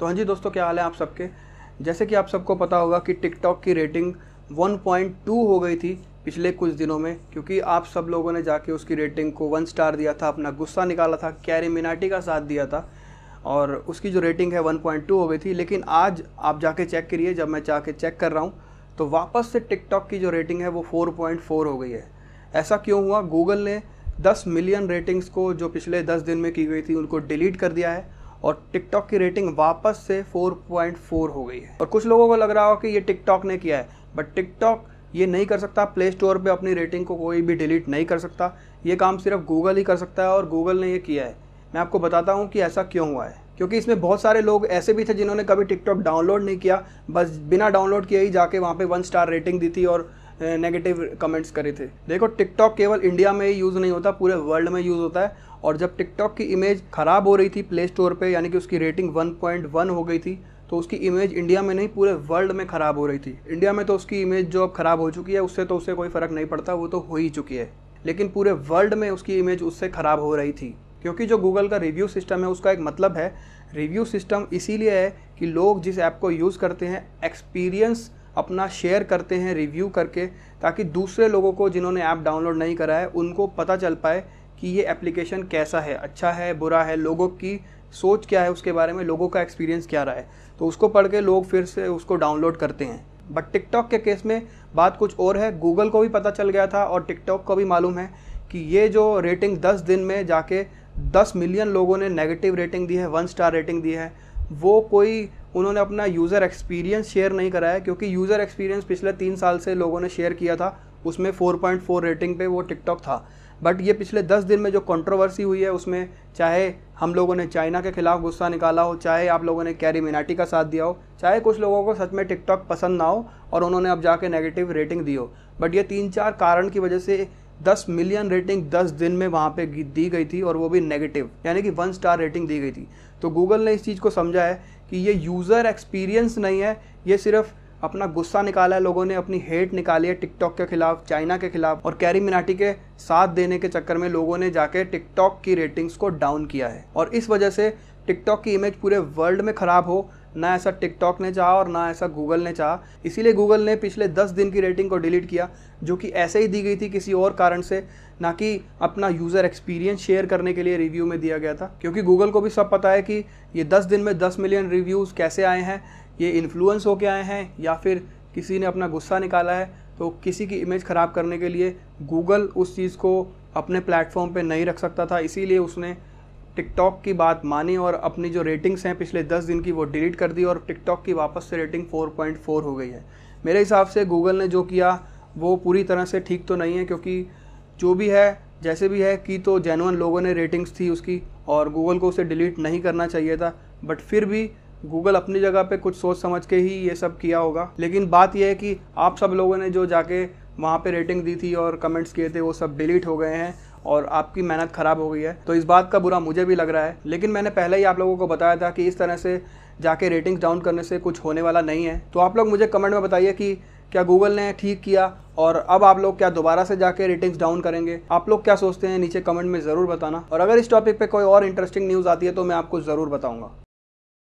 तो हाँ जी दोस्तों क्या हाल है आप सबके जैसे कि आप सबको पता होगा कि टिकटॉक की रेटिंग 1.2 हो गई थी पिछले कुछ दिनों में क्योंकि आप सब लोगों ने जाके उसकी रेटिंग को वन स्टार दिया था अपना गुस्सा निकाला था कैरी मिनाटी का साथ दिया था और उसकी जो रेटिंग है 1.2 हो गई थी लेकिन आज आप जाके चेक करिए जब मैं जाके चेक कर रहा हूँ तो वापस से टिकटॉक की जो रेटिंग है वो 4.4 हो गई है ऐसा क्यों हुआ गूगल ने 10 मिलियन रेटिंग्स को जो पिछले 10 दिन में की गई थी उनको डिलीट कर दिया है और टिकटॉक की रेटिंग वापस से 4.4 हो गई है और कुछ लोगों को लग रहा हो कि ये टिकटॉक ने किया है बट टिकटॉक ये नहीं कर सकता प्ले स्टोर पर अपनी रेटिंग को कोई भी डिलीट नहीं कर सकता ये काम सिर्फ गूगल ही कर सकता है और गूगल ने ये किया है मैं आपको बताता हूँ कि ऐसा क्यों हुआ है क्योंकि इसमें बहुत सारे लोग ऐसे भी थे जिन्होंने कभी टिकटॉक डाउनलोड नहीं किया बस बिना डाउनलोड किए ही जाके वहाँ पे वन स्टार रेटिंग दी थी और नेगेटिव कमेंट्स करे थे देखो टिकटॉक केवल इंडिया में ही यूज़ नहीं होता पूरे वर्ल्ड में यूज़ होता है और जब टिकटॉक की इमेज ख़राब हो रही थी प्ले स्टोर पे यानी कि उसकी रेटिंग 1.1 हो गई थी तो उसकी इमेज इंडिया में नहीं पूरे वर्ल्ड में ख़राब हो रही थी इंडिया में तो उसकी इमेज जो अब ख़राब हो चुकी है उससे तो उसे कोई फ़र्क नहीं पड़ता वो तो हो ही चुकी है लेकिन पूरे वर्ल्ड में उसकी इमेज उससे ख़राब हो रही थी क्योंकि जो गूगल का रिव्यू सिस्टम है उसका एक मतलब है रिव्यू सिस्टम इसीलिए है कि लोग जिस ऐप को यूज़ करते हैं एक्सपीरियंस अपना शेयर करते हैं रिव्यू करके ताकि दूसरे लोगों को जिन्होंने ऐप डाउनलोड नहीं करा है उनको पता चल पाए कि ये एप्लीकेशन कैसा है अच्छा है बुरा है लोगों की सोच क्या है उसके बारे में लोगों का एक्सपीरियंस क्या रहा है तो उसको पढ़ के लोग फिर से उसको डाउनलोड करते हैं बट टिकटॉक के केस में बात कुछ और है गूगल को भी पता चल गया था और टिकटॉक को भी मालूम है कि ये जो रेटिंग दस दिन में जाके दस मिलियन लोगों ने नेगेटिव रेटिंग दी है वन स्टार रेटिंग दी है वो कोई उन्होंने अपना यूज़र एक्सपीरियंस शेयर नहीं कराया क्योंकि यूज़र एक्सपीरियंस पिछले तीन साल से लोगों ने शेयर किया था उसमें 4.4 रेटिंग पे वो टिकटॉक था बट ये पिछले दस दिन में जो कंट्रोवर्सी हुई है उसमें चाहे हम लोगों ने चाइना के खिलाफ गुस्सा निकाला हो चाहे आप लोगों ने कैरी मिनाटी का साथ दिया हो चाहे कुछ लोगों को सच में टिकटॉक पसंद ना हो और उन्होंने अब जाके नेगेटिव रेटिंग दी हो बट ये तीन चार कारण की वजह से दस मिलियन रेटिंग दस दिन में वहाँ पे दी गई थी और वो भी नेगेटिव यानी कि वन स्टार रेटिंग दी गई थी तो गूगल ने इस चीज़ को समझा है कि ये यूज़र एक्सपीरियंस नहीं है ये सिर्फ अपना गुस्सा निकाला है लोगों ने अपनी हेट निकाली है टिकटॉक के खिलाफ चाइना के खिलाफ और कैरी मिनाटी के साथ देने के चक्कर में लोगों ने जाके टिकटॉक की रेटिंग्स को डाउन किया है और इस वजह से टिकटॉक की इमेज पूरे वर्ल्ड में ख़राब हो ना ऐसा टिकटॉक ने चाहा और ना ऐसा गूगल ने चाहा इसीलिए गूगल ने पिछले दस दिन की रेटिंग को डिलीट किया जो कि ऐसे ही दी गई थी किसी और कारण से ना कि अपना यूज़र एक्सपीरियंस शेयर करने के लिए रिव्यू में दिया गया था क्योंकि गूगल को भी सब पता है कि ये दस दिन में दस मिलियन रिव्यूज़ कैसे आए हैं ये इन्फ्लुएंस होके आए हैं या फिर किसी ने अपना गुस्सा निकाला है तो किसी की इमेज ख़राब करने के लिए गूगल उस चीज़ को अपने प्लेटफॉर्म पे नहीं रख सकता था इसीलिए उसने टिकटॉक की बात मानी और अपनी जो रेटिंग्स हैं पिछले दस दिन की वो डिलीट कर दी और टिकटॉक की वापस से रेटिंग 4.4 हो गई है मेरे हिसाब से गूगल ने जो किया वो पूरी तरह से ठीक तो नहीं है क्योंकि जो भी है जैसे भी है कि तो जैनवन लोगों ने रेटिंग्स थी उसकी और गूगल को उसे डिलीट नहीं करना चाहिए था बट फिर भी गूगल अपनी जगह पे कुछ सोच समझ के ही ये सब किया होगा लेकिन बात यह है कि आप सब लोगों ने जो जाके वहाँ पे रेटिंग दी थी और कमेंट्स किए थे वो सब डिलीट हो गए हैं और आपकी मेहनत ख़राब हो गई है तो इस बात का बुरा मुझे भी लग रहा है लेकिन मैंने पहले ही आप लोगों को बताया था कि इस तरह से जाके रेटिंग्स डाउन करने से कुछ होने वाला नहीं है तो आप लोग मुझे कमेंट में बताइए कि क्या गूगल ने ठीक किया और अब आप लोग क्या दोबारा से जाके रेटिंग्स डाउन करेंगे आप लोग क्या सोचते हैं नीचे कमेंट में ज़रूर बताना और अगर इस टॉपिक पे कोई और इंटरेस्टिंग न्यूज़ आती है तो मैं आपको ज़रूर बताऊंगा